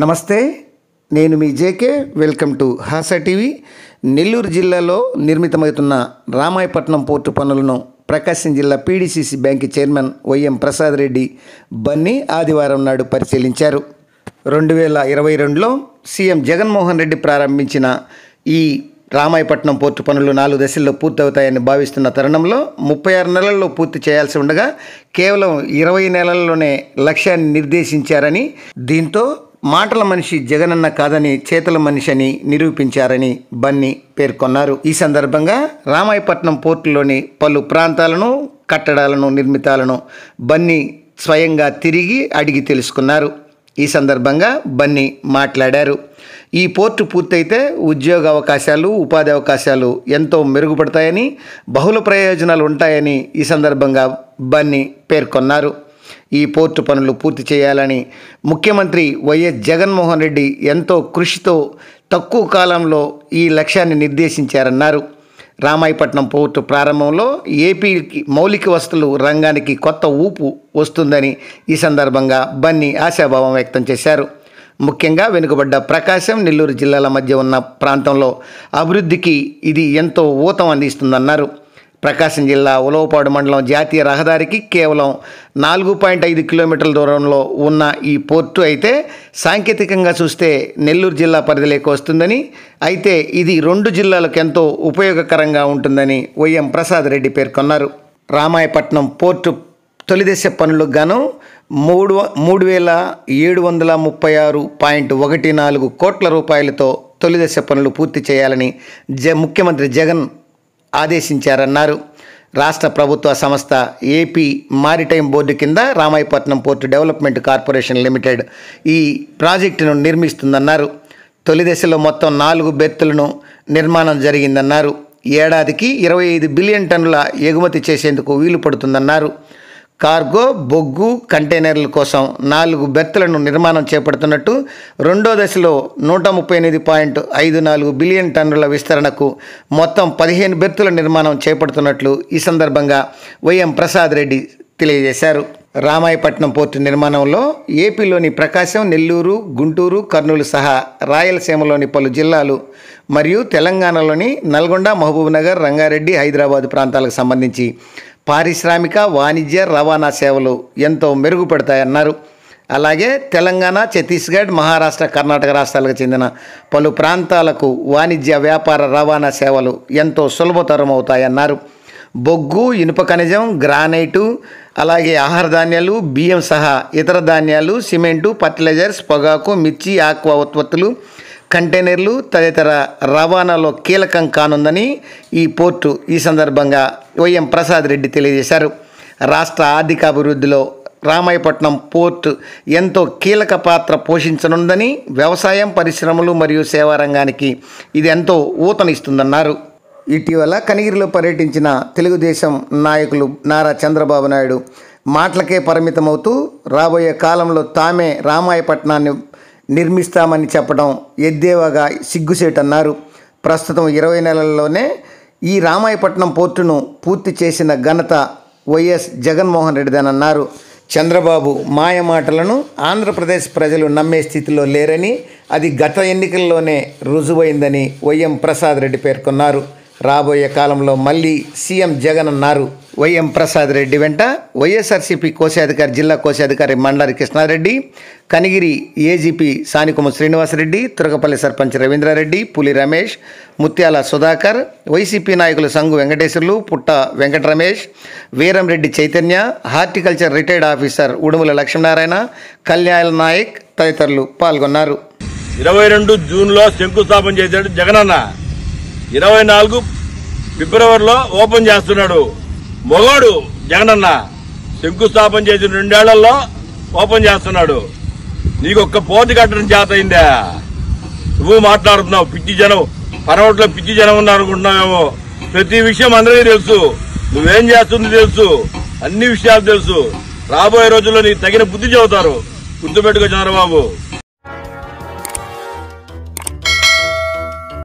నమస్తే నేను మీ JK welcome to Hasa TV Nellore జిల్లాలో నిర్మితమవుతున్న రామాయపట్నం పోర్టు పనులను ప్రకాశం జిల్లా PDCC bank chairman YM Prasad Reddy Bunny ఆదివారం నాడు పరిశీలించారు రెండు వేల ఇరవై రెండులో సీఎం జగన్మోహన్ రెడ్డి ప్రారంభించిన ఈ రామాయపట్నం పోర్టు పనులు నాలుగు దశల్లో పూర్తవుతాయని భావిస్తున్న తరుణంలో ముప్పై ఆరు నెలల్లో పూర్తి చేయాల్సి ఉండగా కేవలం ఇరవై నెలల్లోనే లక్ష్యాన్ని నిర్దేశించారని దీంతో మాటల మనిషి జగనన్న కాదని చేతల మనిషి అని నిరూపించారని బన్నీ పేర్కొన్నారు ఈ సందర్భంగా రామాయపట్నం పోర్టులోని పలు ప్రాంతాలను కట్టడాలను నిర్మితాలను బన్నీ స్వయంగా తిరిగి అడిగి తెలుసుకున్నారు ఈ సందర్భంగా బన్నీ మాట్లాడారు ఈ పోర్టు పూర్తయితే ఉద్యోగ అవకాశాలు ఉపాధి అవకాశాలు ఎంతో మెరుగుపడతాయని బహుళ ప్రయోజనాలు ఉంటాయని ఈ సందర్భంగా బన్నీ పేర్కొన్నారు ఈ పోర్టు పనులు పూర్తి చేయాలని ముఖ్యమంత్రి వైఎస్ జగన్మోహన్ రెడ్డి ఎంతో కృషితో తక్కువ కాలంలో ఈ లక్ష్యాన్ని నిర్దేశించారన్నారు రామాయపట్నం పోర్టు ప్రారంభంలో ఏపీకి మౌలిక వసతులు రంగానికి కొత్త ఊపు వస్తుందని ఈ సందర్భంగా బన్నీ ఆశాభావం వ్యక్తం చేశారు ముఖ్యంగా వెనుకబడ్డ ప్రకాశం నెల్లూరు జిల్లాల మధ్య ఉన్న ప్రాంతంలో అభివృద్ధికి ఇది ఎంతో ఊతం అందిస్తుందన్నారు ప్రకాశం జిల్లా ఉలవపాడు మండలం జాతీయ రహదారికి కేవలం నాలుగు పాయింట్ ఐదు కిలోమీటర్ల దూరంలో ఉన్న ఈ పోర్టు అయితే సాంకేతికంగా చూస్తే నెల్లూరు జిల్లా పరిధిలోకి వస్తుందని అయితే ఇది రెండు జిల్లాలకు ఎంతో ఉపయోగకరంగా ఉంటుందని వైఎం ప్రసాద్ రెడ్డి పేర్కొన్నారు రామాయపట్నం పోర్టు తొలిదశ పనులకు గాను మూడు మూడు వేల ఏడు వందల ముప్పై ఆరు పాయింట్ ఒకటి నాలుగు కోట్ల రూపాయలతో తొలిదశ పనులు పూర్తి చేయాలని జ ముఖ్యమంత్రి జగన్ ఆదేశించారన్నారు రాష్ట్ర ప్రభుత్వ సంస్థ ఏపీ మారిటైమ్ బోర్డు కింద Ramayapatnam port development corporation limited ఈ ప్రాజెక్టును నిర్మిస్తుందన్నారు తొలి దశలో మొత్తం నాలుగు బెర్తులను నిర్మాణం జరిగిందన్నారు ఏడాదికి ఇరవై ఐదు బిలియన్ టన్నుల ఎగుమతి చేసేందుకు వీలు పడుతుందన్నారు కార్గో బొగ్గు కంటైనర్ల కోసం నాలుగు బెర్తులను నిర్మాణం చేపడుతున్నట్టు రెండో దశలో నూట ముప్పై ఎనిమిది పాయింట్ ఐదు నాలుగు బిలియన్ టన్నుల విస్తరణకు మొత్తం పదిహేను బెర్తుల నిర్మాణం చేపడుతున్నట్లు ఈ సందర్భంగా వైఎం ప్రసాద్ రెడ్డి తెలియజేశారు రామాయపట్నం పోర్టు నిర్మాణంలో ఏపీలోని ప్రకాశం నెల్లూరు గుంటూరు కర్నూలు సహా రాయలసీమలోని పలు జిల్లాలు మరియు తెలంగాణలోని నల్గొండ మహబూబ్నగర్ రంగారెడ్డి హైదరాబాద్ ప్రాంతాలకు సంబంధించి పారిశ్రామిక వాణిజ్య రవాణా సేవలు ఎంతో మెరుగుపడతాయన్నారు అలాగే తెలంగాణ ఛత్తీస్గఢ్ మహారాష్ట్ర కర్ణాటక రాష్ట్రాలకు చెందిన పలు ప్రాంతాలకు వాణిజ్య వ్యాపార రవాణా సేవలు ఎంతో సులభతరం అవుతాయన్నారు బొగ్గు ఇనుప ఖనిజం గ్రానైటు అలాగే ఆహార ధాన్యాలు బియ్యం సహా ఇతర ధాన్యాలు సిమెంటు ఫర్టిలైజర్స్ పొగాకు మిర్చి ఆక్వా ఉత్పత్తులు కంటైనర్లు తదితర రవాణాలో కీలకం కానుందని ఈ పోర్టు ఈ సందర్భంగా వైఎం ప్రసాద్ రెడ్డి తెలియజేశారు రాష్ట్ర ఆర్థికాభివృద్ధిలో రామాయపట్నం పోర్ట్ ఎంతో కీలక పాత్ర పోషించనుందని వ్యవసాయం పరిశ్రమలు మరియు సేవా రంగానికి ఇది ఎంతో ఊతనిస్తుందన్నారు ఇటీవల కనిగిరిలో పర్యటించిన తెలుగుదేశం నాయకులు నారా చంద్రబాబు నాయుడు మాటలకే పరిమితమవుతూ రాబోయే కాలంలో తామే రామాయపట్నాన్ని నిర్మిస్తామని చెప్పడం ఎద్దేవాగా సిగ్గుసేటన్నారు ప్రస్తుతం ఇరవై నెలల్లోనే ఈ రామాయపట్నం పోర్టును పూర్తి చేసిన ఘనత వైఎస్ జగన్మోహన్ రెడ్డిదనన్నారు చంద్రబాబు మాయ మాటలను ఆంధ్రప్రదేశ్ ప్రజలు నమ్మే స్థితిలో లేరని అది గత ఎన్నికల్లోనే రుజువైందని వైఎం ప్రసాద్ రెడ్డి పేర్కొన్నారు రాబోయే కాలంలో మళ్ళీ సీఎం జగన్ అన్నారు వైఎం ప్రసాద్ రెడ్డి వెంట వైఎస్ఆర్సీపీ కోశాధికారి జిల్లా కోశాధికారి మండారి కృష్ణారెడ్డి కనిగిరి ఏజీపీ సానికుమ శ్రీనివాసరెడ్డి తురగపల్లి సర్పంచ్ రవీంద్రారెడ్డి పులి రమేష్ ముత్యాల సుధాకర్ వైసీపీ నాయకులు Sangu Venkateswarlu Putta Venkata Ramesh Veeram Reddy Chaitanya horticulture retired officer Udumula Lakshminarayana Kalyana Nayak తదితరులు పాల్గొన్నారు ఇరవై రెండు జూన్లో శంకుస్థాపన చేశాడు జగనన్న ఇరవై నాలుగు ఫిబ్రవరిలో ఓపెన్ చేస్తున్నాడు మొగోడు జగనన్న శంకుస్థాపన చేసిన రెండేళ్లలో ఓపెన్ చేస్తున్నాడు నీకు ఒక్క పోతి కట్టడం చేత అయిందా నువ్వు మాట్లాడుతున్నావు పిచ్చి జనం పరవట్లో పిచ్చి జనం ఉన్నారు ప్రతి విషయం అందరికీ తెలుసు నువ్వేం చేస్తుంది తెలుసు అన్ని విషయాలు తెలుసు రాబోయే రోజుల్లో నీకు తగిన బుద్ధి చెబుతారు గుర్తుపెట్టుకో చంద్రబాబు